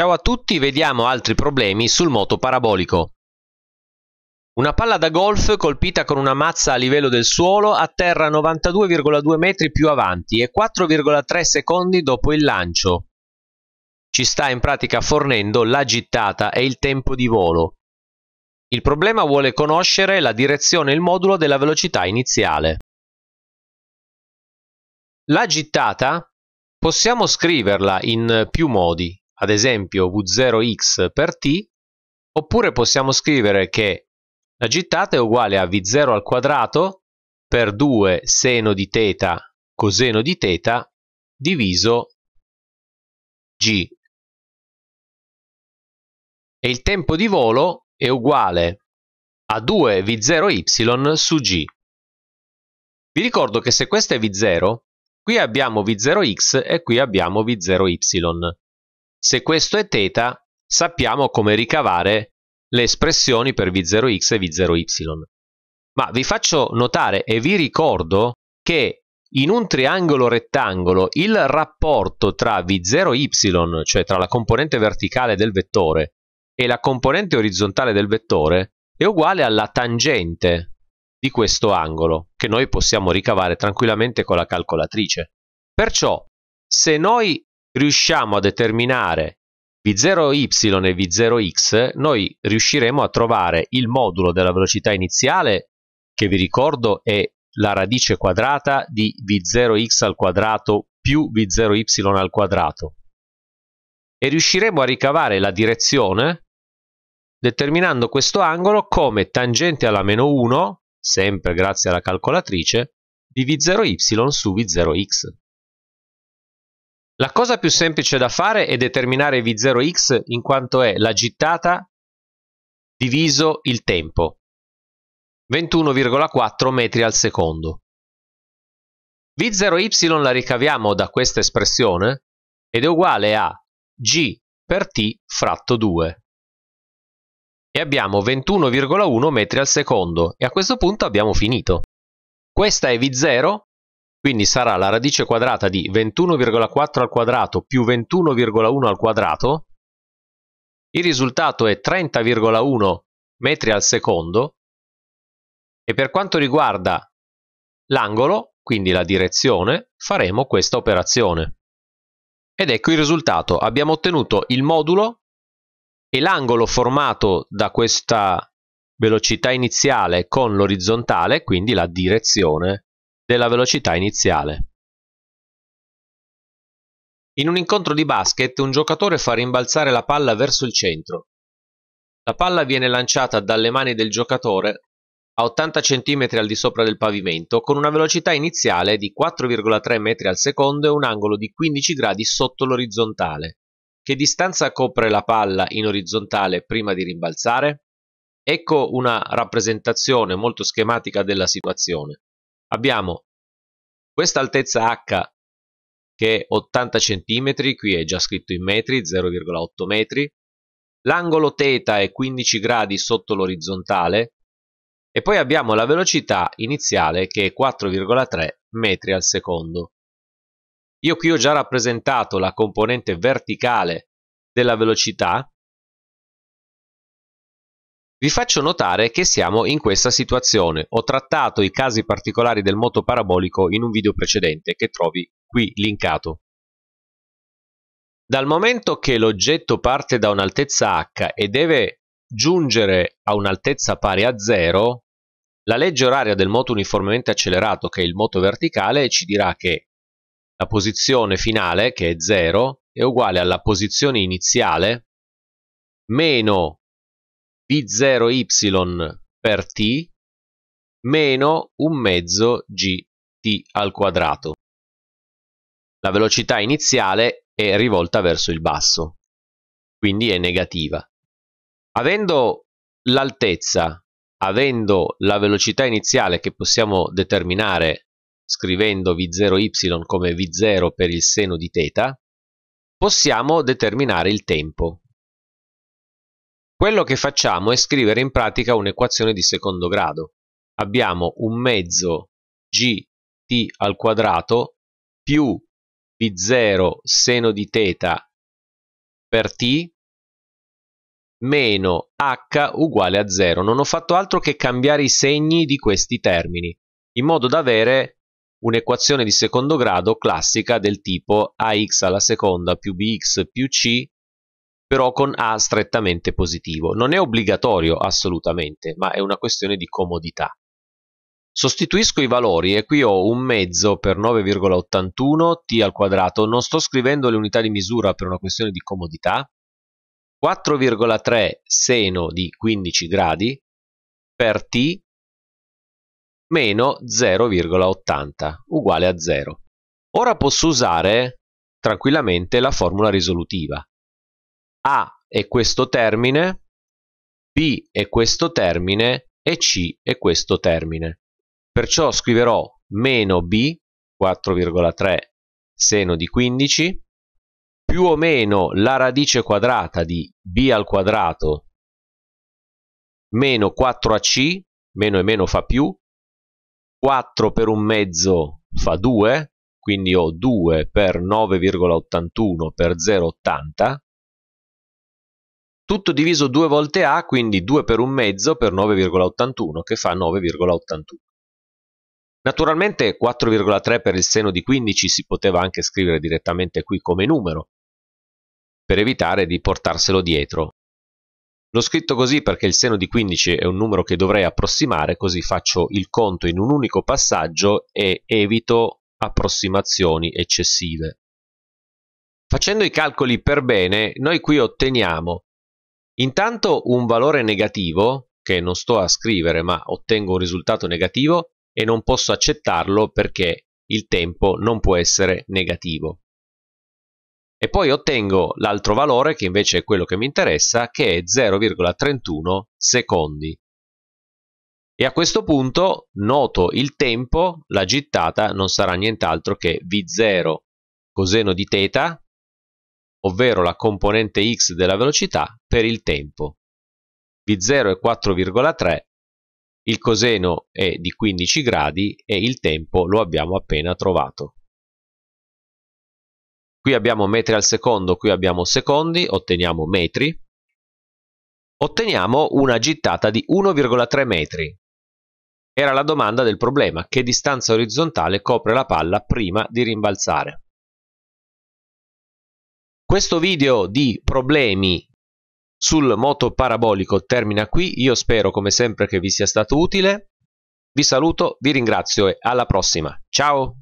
Ciao a tutti, vediamo altri problemi sul moto parabolico. Una palla da golf colpita con una mazza a livello del suolo atterra 92,2 metri più avanti e 4,3 secondi dopo il lancio. Ci sta in pratica fornendo la gittata e il tempo di volo. Il problema vuole conoscere la direzione e il modulo della velocità iniziale. La gittata possiamo scriverla in più modi ad esempio v0x per t, oppure possiamo scrivere che la gittata è uguale a v0 al quadrato per 2 seno di teta coseno di teta diviso g. E il tempo di volo è uguale a 2v0y su g. Vi ricordo che se questo è v0, qui abbiamo v0x e qui abbiamo v0y. Se questo è θ, sappiamo come ricavare le espressioni per V0x e V0y. Ma vi faccio notare e vi ricordo che in un triangolo rettangolo il rapporto tra V0y, cioè tra la componente verticale del vettore, e la componente orizzontale del vettore è uguale alla tangente di questo angolo, che noi possiamo ricavare tranquillamente con la calcolatrice. Perciò, se noi riusciamo a determinare v0y e v0x, noi riusciremo a trovare il modulo della velocità iniziale, che vi ricordo è la radice quadrata di v0x al quadrato più v0y al quadrato. E riusciremo a ricavare la direzione determinando questo angolo come tangente alla meno 1, sempre grazie alla calcolatrice, di v0y su v0x. La cosa più semplice da fare è determinare v0x in quanto è la gittata diviso il tempo, 21,4 metri al secondo. v0y la ricaviamo da questa espressione ed è uguale a g per t fratto 2 e abbiamo 21,1 metri al secondo e a questo punto abbiamo finito. Questa è v0 quindi sarà la radice quadrata di 21,4 al quadrato più 21,1 al quadrato. Il risultato è 30,1 metri al secondo. E per quanto riguarda l'angolo, quindi la direzione, faremo questa operazione. Ed ecco il risultato. Abbiamo ottenuto il modulo e l'angolo formato da questa velocità iniziale con l'orizzontale, quindi la direzione della velocità iniziale. In un incontro di basket un giocatore fa rimbalzare la palla verso il centro. La palla viene lanciata dalle mani del giocatore a 80 cm al di sopra del pavimento con una velocità iniziale di 4,3 m al secondo e un angolo di 15 gradi sotto l'orizzontale. Che distanza copre la palla in orizzontale prima di rimbalzare? Ecco una rappresentazione molto schematica della situazione. Abbiamo questa altezza h che è 80 cm, qui è già scritto in metri, 0,8 metri, l'angolo θ è 15 gradi sotto l'orizzontale e poi abbiamo la velocità iniziale che è 4,3 metri al secondo. Io qui ho già rappresentato la componente verticale della velocità vi faccio notare che siamo in questa situazione. Ho trattato i casi particolari del moto parabolico in un video precedente che trovi qui linkato. Dal momento che l'oggetto parte da un'altezza h e deve giungere a un'altezza pari a 0, la legge oraria del moto uniformemente accelerato, che è il moto verticale, ci dirà che la posizione finale, che è 0, è uguale alla posizione iniziale meno v0y per t meno un mezzo gt al quadrato. La velocità iniziale è rivolta verso il basso, quindi è negativa. Avendo l'altezza, avendo la velocità iniziale che possiamo determinare scrivendo v0y come v0 per il seno di θ, possiamo determinare il tempo. Quello che facciamo è scrivere in pratica un'equazione di secondo grado. Abbiamo un mezzo gt al quadrato più p0 seno di teta per t meno h uguale a 0. Non ho fatto altro che cambiare i segni di questi termini, in modo da avere un'equazione di secondo grado classica del tipo ax alla seconda più bx più c però con A strettamente positivo. Non è obbligatorio assolutamente, ma è una questione di comodità. Sostituisco i valori e qui ho un mezzo per 9,81 t al quadrato, non sto scrivendo le unità di misura per una questione di comodità, 4,3 seno di 15 gradi per t meno 0,80 uguale a 0. Ora posso usare tranquillamente la formula risolutiva. A è questo termine, B è questo termine e C è questo termine. Perciò scriverò meno B, 4,3 seno di 15, più o meno la radice quadrata di b al quadrato meno 4ac, meno e meno fa più, 4 per un mezzo fa 2, quindi ho 2 per 9,81 per 0,80, tutto diviso due volte A, quindi 2 per un mezzo per 9,81 che fa 9,81. Naturalmente 4,3 per il seno di 15 si poteva anche scrivere direttamente qui come numero, per evitare di portarselo dietro. L'ho scritto così perché il seno di 15 è un numero che dovrei approssimare, così faccio il conto in un unico passaggio e evito approssimazioni eccessive. Facendo i calcoli per bene, noi qui otteniamo Intanto un valore negativo, che non sto a scrivere ma ottengo un risultato negativo e non posso accettarlo perché il tempo non può essere negativo. E poi ottengo l'altro valore che invece è quello che mi interessa che è 0,31 secondi. E a questo punto noto il tempo, la gittata non sarà nient'altro che V0 coseno di teta, ovvero la componente x della velocità, per il tempo. V0 è 4,3, il coseno è di 15 gradi e il tempo lo abbiamo appena trovato. Qui abbiamo metri al secondo, qui abbiamo secondi, otteniamo metri. Otteniamo una gittata di 1,3 metri. Era la domanda del problema, che distanza orizzontale copre la palla prima di rimbalzare. Questo video di problemi sul moto parabolico termina qui, io spero come sempre che vi sia stato utile, vi saluto, vi ringrazio e alla prossima, ciao!